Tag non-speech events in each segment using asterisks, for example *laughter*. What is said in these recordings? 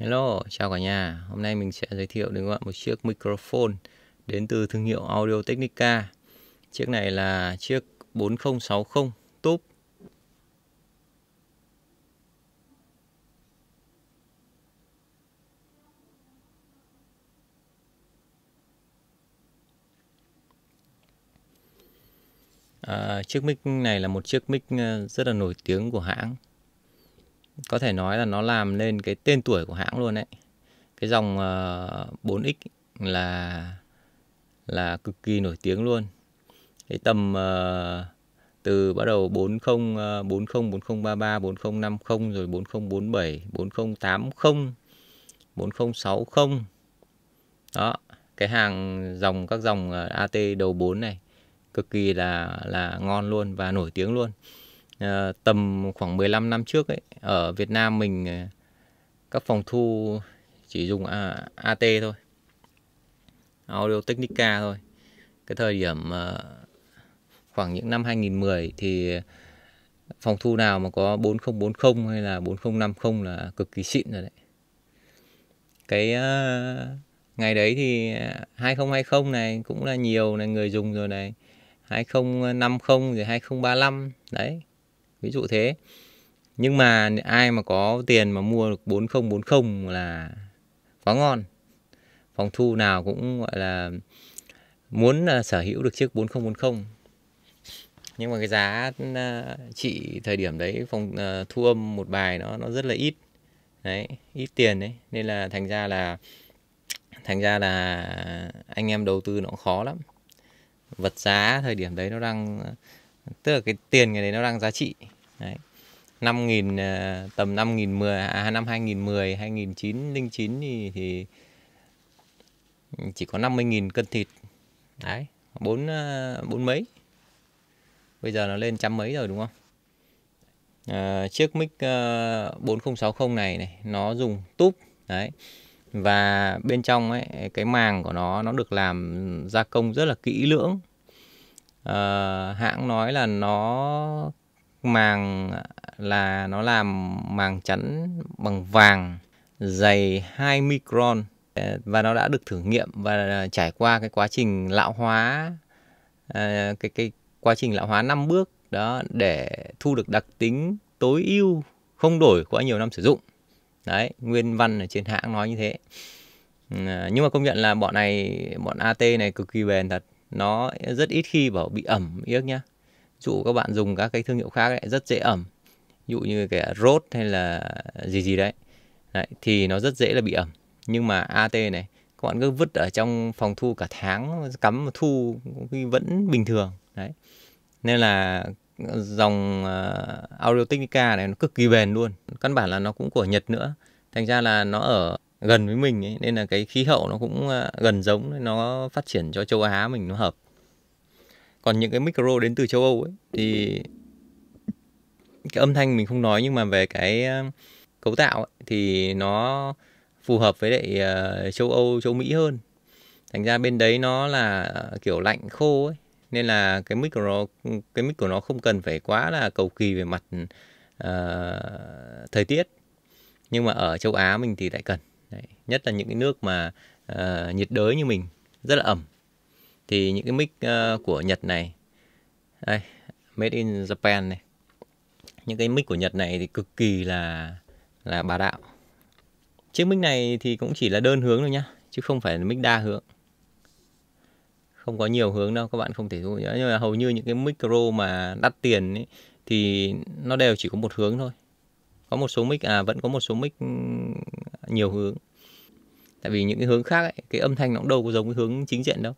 Hello, chào cả nhà. Hôm nay mình sẽ giới thiệu đến các bạn một chiếc microphone đến từ thương hiệu Audio Technica. Chiếc này là chiếc 4060 Tube. À, chiếc mic này là một chiếc mic ờ, rất là nổi tiếng của hãng có thể nói là nó làm nên cái tên tuổi của hãng luôn đấy cái dòng uh, ờ, 4x là là cực kỳ nổi tiếng luôn cái tầm uh, từ bắt đầu 40 40 4033 4050 rồi 4047 4080 4060 đó cái hàng dòng các dòng ờ, AT đầu 4 này cực kỳ là là ngon luôn và nổi tiếng luôn Ờ, tầm khoảng 15 năm trước ấy ở Việt Nam mình ờ, các phòng thu chỉ dùng à, AT thôi Audio Technica thôi cái thời điểm ờ, khoảng những năm 2010 thì phòng thu nào mà có 4040 hay là 4050 là cực kỳ xịn rồi đấy cái ngày đấy thì 2020 này cũng là nhiều này người dùng rồi này 2050 rồi 2035 đấy ví dụ thế nhưng mà ai mà có tiền mà mua được 4040 là quá ngon phòng thu nào cũng gọi là muốn à, sở hữu được chiếc 4040 nhưng mà cái giá à, trị thời điểm đấy phòng à, thu âm một bài nó nó rất là ít đấy ít tiền đấy nên là thành ra là thành ra là anh em đầu tư nó cũng khó lắm vật giá thời điểm đấy nó đang tức là cái tiền cái đấy nó đang giá trị Đấy. 5.000 à, tầm 5010 à, năm 2010 2009 thì thì chỉ có 50.000 cân thịt. Đấy, bốn à, bốn mấy. Bây giờ nó lên trăm mấy rồi đúng không? À, chiếc mic 4060 à, này này nó dùng túp đấy và bên trong ấy cái màng của nó nó được làm gia công rất là kỹ lưỡng à, hãng nói là nó màng là nó làm màng chắn bằng vàng dày 2 micron và nó đã được thử nghiệm và trải qua cái quá trình lão hóa à, cái cái quá trình lão hóa 5 bước đó để thu được đặc tính tối ưu không đổi qua nhiều năm sử dụng đấy nguyên văn ở trên hãng nói như thế à, nhưng mà công nhận là bọn này bọn AT này cực kỳ bền thật nó rất ít khi bảo bị ẩm yếc nhá dụ các bạn dùng các cái thương hiệu khác ấy, rất dễ ẩm dụ như cái rốt hay là gì gì đấy. đấy thì nó rất dễ là bị ẩm nhưng mà AT này các bạn cứ vứt ở trong phòng thu cả tháng cắm thu vẫn bình thường đấy nên là dòng uh, ờ, Audio Technica này nó cực kỳ bền luôn căn bản là nó cũng của Nhật nữa thành ra là nó ở gần với mình ấy, nên là cái khí hậu nó cũng uh, gần giống nó phát triển cho châu Á mình nó hợp còn những cái micro đến từ châu Âu ấy thì cái âm thanh mình không nói nhưng mà về cái ờ, cấu tạo ấy, thì nó phù hợp với lại uh, châu Âu châu Mỹ hơn thành ra bên đấy nó là kiểu lạnh khô ấy nên là cái mic của nó cái mic của nó không cần phải quá là cầu kỳ về mặt uh, thời tiết nhưng mà ở châu Á mình thì lại cần Đấy. nhất là những cái nước mà uh, nhiệt đới như mình rất là ẩm thì những cái mic uh, của Nhật này đây, made in Japan này những cái mic của Nhật này thì cực kỳ là là bà đạo chiếc mic này thì cũng chỉ là đơn hướng thôi nhá chứ không phải là mic đa hướng không có nhiều hướng đâu các bạn không thể thu nhớ nhưng mà hầu như những cái micro mà đắt tiền ấy, thì nó đều chỉ có một hướng thôi có một số mic à vẫn có một số mic ừ, nhiều hướng tại vì những cái hướng khác ấy, cái âm thanh nó cũng đâu có giống cái hướng chính diện đâu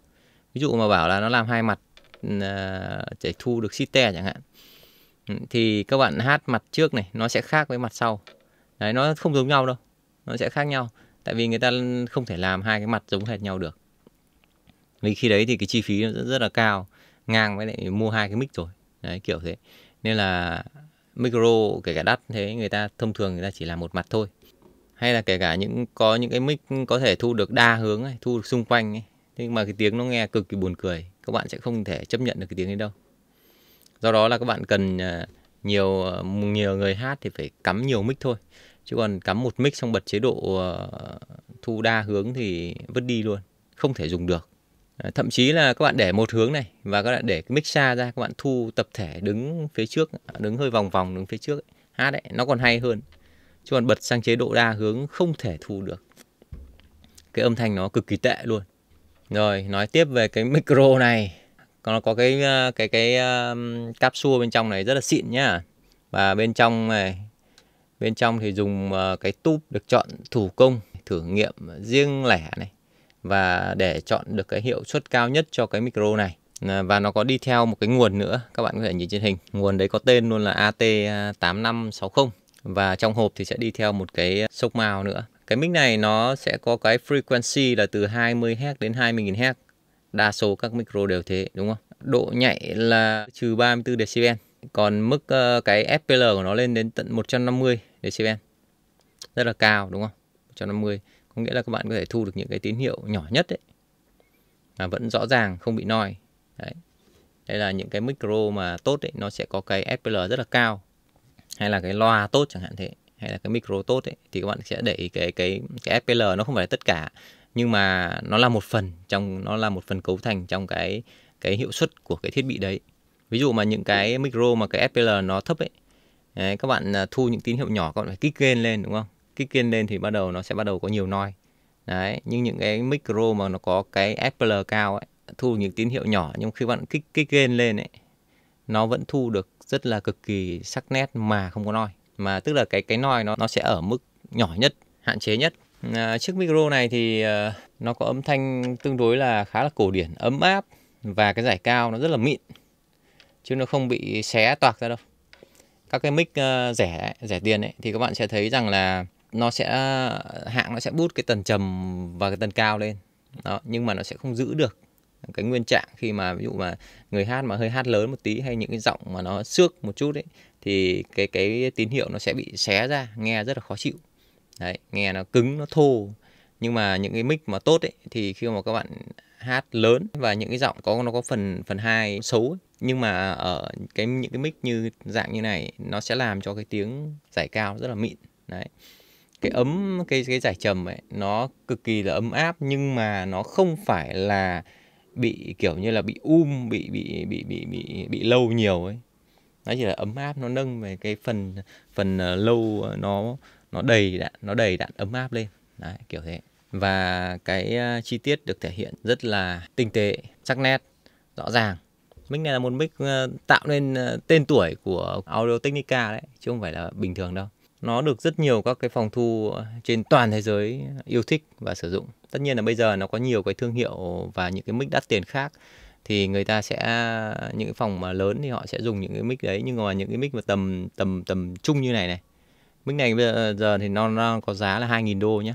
ví dụ mà bảo là nó làm hai mặt để à, thu được site chẳng hạn thì các bạn hát mặt trước này nó sẽ khác với mặt sau đấy nó không giống nhau đâu nó sẽ khác nhau tại vì người ta không thể làm hai cái mặt giống hệt nhau được vì khi đấy thì cái chi phí nó rất, rất là cao ngang với lại mua hai cái mic rồi đấy kiểu thế nên là micro kể cả đắt thế người ta thông thường người ta chỉ làm một mặt thôi hay là kể cả những có những cái mic có thể thu được đa hướng ấy, thu được xung quanh ấy, nhưng mà cái tiếng nó nghe cực kỳ buồn cười các bạn sẽ không thể chấp nhận được cái tiếng ấy đâu do đó là các bạn cần à, nhiều à, nhiều người hát thì phải cắm nhiều mic thôi chứ còn cắm một mic xong bật chế độ à, thu đa hướng thì vứt đi luôn không thể dùng được thậm chí là các bạn để một hướng này và các bạn để mic xa ra các bạn thu tập thể đứng phía trước đứng hơi vòng vòng đứng phía trước ấy, hát đấy nó còn hay hơn chứ còn bật sang chế độ đa hướng không thể thu được cái âm thanh nó cực kỳ tệ luôn rồi, nói tiếp về cái micro này. Nó có cái ờ, cái cái um, capsule bên trong này rất là xịn nhá. Và bên trong này bên trong thì dùng uh, cái túp được chọn thủ công, thử nghiệm riêng lẻ này và để chọn được cái hiệu suất cao nhất cho cái micro này. Và nó có đi theo một cái nguồn nữa, các bạn có thể nhìn trên hình. Nguồn đấy có tên luôn là AT8560 và trong hộp thì sẽ đi theo một cái sốc màu nữa cái mic này nó sẽ có cái frequency là từ 20Hz đến 20.000Hz. Đa số các micro đều thế đúng không? Độ nhạy là trừ 34 decibel. Còn mức uh, cái FPL của nó lên đến tận 150 decibel. Rất là cao đúng không? 150 có nghĩa là các bạn có thể thu được những cái tín hiệu nhỏ nhất đấy mà vẫn rõ ràng không bị noi đấy đây là những cái micro mà tốt đấy nó sẽ có cái FPL rất là cao hay là cái loa tốt chẳng hạn thế hay là cái micro tốt ấy, thì các bạn sẽ để cái cái cái FPL nó không phải là tất cả nhưng mà nó là một phần trong nó là một phần cấu thành trong cái cái hiệu suất của cái thiết bị đấy ví dụ mà những cái micro mà cái FPL nó thấp ấy đấy, các bạn à, thu những tín hiệu nhỏ các bạn phải kích kênh lên đúng không kích kênh lên thì bắt đầu nó sẽ bắt đầu có nhiều noi đấy nhưng những cái micro mà nó có cái FPL cao ấy thu những tín hiệu nhỏ nhưng khi bạn kích kích kênh lên ấy nó vẫn thu được rất là cực kỳ sắc nét mà không có noi mà tức là cái cái noise nó nó sẽ ở mức nhỏ nhất, hạn chế nhất. À, chiếc micro này thì à, nó có âm thanh tương đối là khá là cổ điển, ấm áp và cái giải cao nó rất là mịn chứ nó không bị xé toạc ra đâu. Các cái mic à, rẻ rẻ tiền ấy thì các bạn sẽ thấy rằng là nó sẽ hạng nó sẽ bút cái tần trầm và cái tần cao lên. Đó, nhưng mà nó sẽ không giữ được cái nguyên trạng khi mà ví dụ mà người hát mà hơi hát lớn một tí hay những cái giọng mà nó xước một chút ấy thì cái cái tín hiệu nó sẽ bị xé ra nghe rất là khó chịu đấy nghe nó cứng nó thô nhưng mà những cái mic mà tốt ấy thì khi mà các bạn hát lớn và những cái giọng có nó có phần phần hai xấu ấy. nhưng mà ở cái những cái mic như dạng như này nó sẽ làm cho cái tiếng giải cao rất là mịn đấy cái ấm cái cái giải trầm ấy nó cực kỳ là ấm áp nhưng mà nó không phải là bị kiểu như là bị um bị bị bị bị bị bị lâu nhiều ấy nó chỉ là ấm áp nó nâng về cái phần phần ờ, lâu ờ, nó nó đầy đạn nó đầy đạn ấm áp lên đấy kiểu thế và cái ờ, chi tiết được thể hiện rất là tinh tế sắc nét rõ ràng mic này là một mic tạo nên tên tuổi của Audio Technica đấy chứ không phải là bình thường đâu nó được rất nhiều các cái phòng thu trên toàn thế giới yêu thích và sử dụng tất nhiên là bây giờ nó có nhiều cái thương hiệu và những cái mic đắt tiền khác thì người ta sẽ những phòng mà lớn thì họ sẽ dùng những cái mic đấy nhưng mà những cái mic mà tầm tầm tầm trung như này này mic này bây giờ, thì nó, nó có giá là 2.000 đô nhé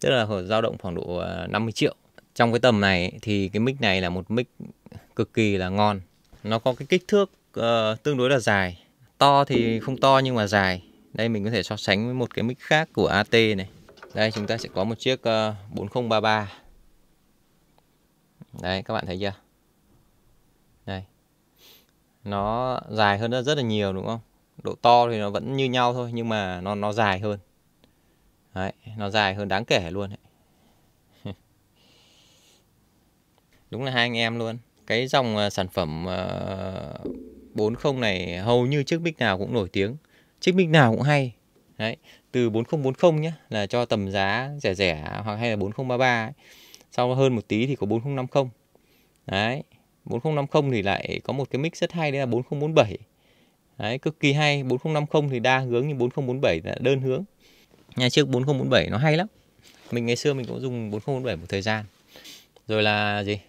tức là dao động khoảng độ 50 à, triệu trong cái tầm này thì cái mic này là một mic cực kỳ là ngon nó có cái kích thước uh, tương đối là dài to thì không to nhưng mà dài đây mình có thể so sánh với một cái mic khác của AT này đây chúng ta sẽ có một chiếc uh, ờ, 4033 đấy các bạn thấy chưa nó dài hơn rất, là nhiều đúng không độ to thì nó vẫn như nhau thôi nhưng mà nó nó dài hơn Đấy, nó dài hơn đáng kể luôn ấy. *laughs* đúng là hai anh em luôn cái dòng ờ, sản phẩm 40 ờ, này hầu như chiếc mic nào cũng nổi tiếng chiếc mic nào cũng hay Đấy, từ 4040 nhé là cho tầm giá rẻ rẻ hoặc hay là 4033 ấy. sau hơn một tí thì có 4050 đấy 4050 thì lại có một cái mic rất hay đấy là 4047 đấy, cực kỳ hay 4050 thì đa hướng nhưng 4047 là đơn hướng nhà trước 4047 nó hay lắm mình ngày xưa mình cũng dùng 4047 một thời gian rồi là gì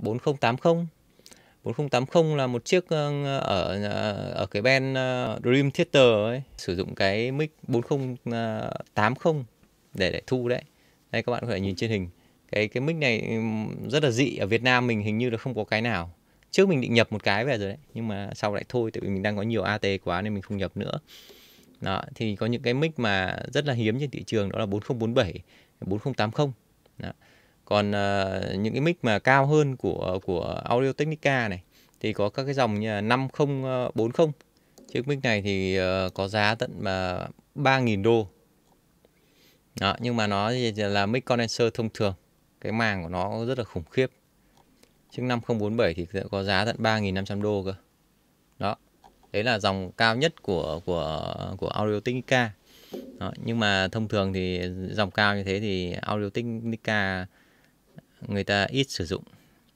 4080 4080 là một chiếc ờ, ở ờ, ở cái band ờ, Dream Theater ấy sử dụng cái mic 4080 để để thu đấy đây các bạn có thể nhìn trên hình cái cái mic này rất là dị ở Việt Nam mình hình như là không có cái nào trước mình định nhập một cái về rồi đấy nhưng mà sau lại thôi tại vì mình đang có nhiều AT quá nên mình không nhập nữa đó, thì có những cái mic mà rất là hiếm trên thị trường đó là 4047 4080 đó. còn uh, những cái mic mà cao hơn của của Audio Technica này thì có các cái dòng như là 5040 chiếc mic này thì uh, có giá tận mà 3.000 đô đó, nhưng mà nó là mic condenser thông thường cái màng của nó rất là khủng khiếp chiếc 5047 thì sẽ có giá tận 3.500 đô cơ đó đấy là dòng cao nhất của của của Audio Technica đó. nhưng mà thông thường thì dòng cao như thế thì Audio Technica người ta ít sử dụng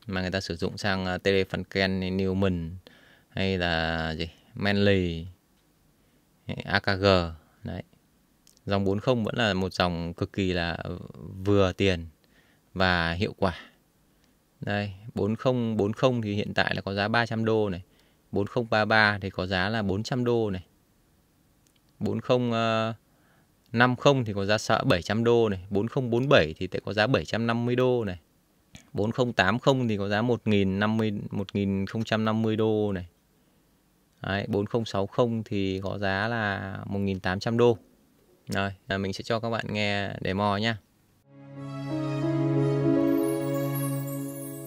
mà người ta sử dụng sang à, Telefunken Newman hay là gì manley AKG đấy dòng 40 vẫn là một dòng cực kỳ là vừa tiền và hiệu quả. Đây, 4040 thì hiện tại là có giá 300 đô này. 4033 thì có giá là 400 đô này. 4050 ờ, thì có giá sợ 700 đô này, 4047 thì có giá 750 đô này. 4080 thì có giá 1050 1050 đô này. Đấy, 4060 thì có giá là 1800 đô. Rồi, là mình sẽ cho các bạn nghe demo nhá.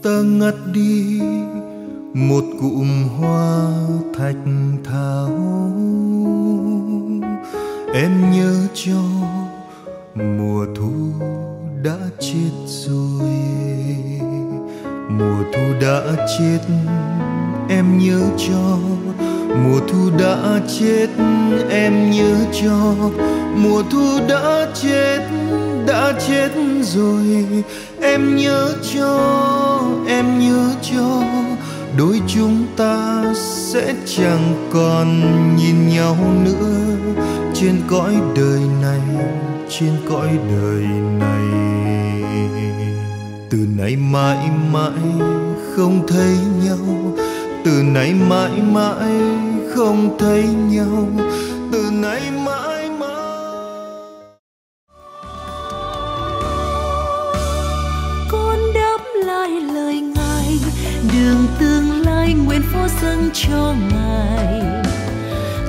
ta ngắt đi một cụm hoa thạch thảo em nhớ cho mùa thu đã chết rồi mùa thu đã chết em nhớ cho mùa thu đã chết em nhớ cho mùa thu đã chết đã chết rồi em nhớ cho em nhớ cho đôi chúng ta sẽ chẳng còn nhìn nhau nữa trên cõi đời này trên cõi đời này từ nay mãi mãi không thấy nhau từ nay mãi mãi không thấy nhau từ nay mãi dâng cho ngài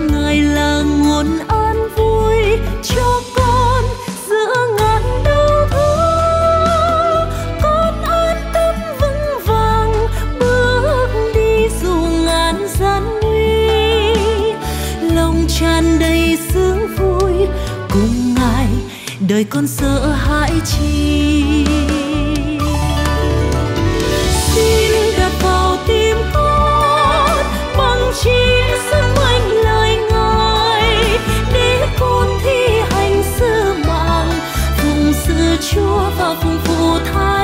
ngài là nguồn an vui cho con giữa ngàn đau thương con an tâm vững vàng bước đi dù ngàn gian nguy lòng tràn đầy sướng vui cùng ngài đời con sợ hãi chi 无法不负他。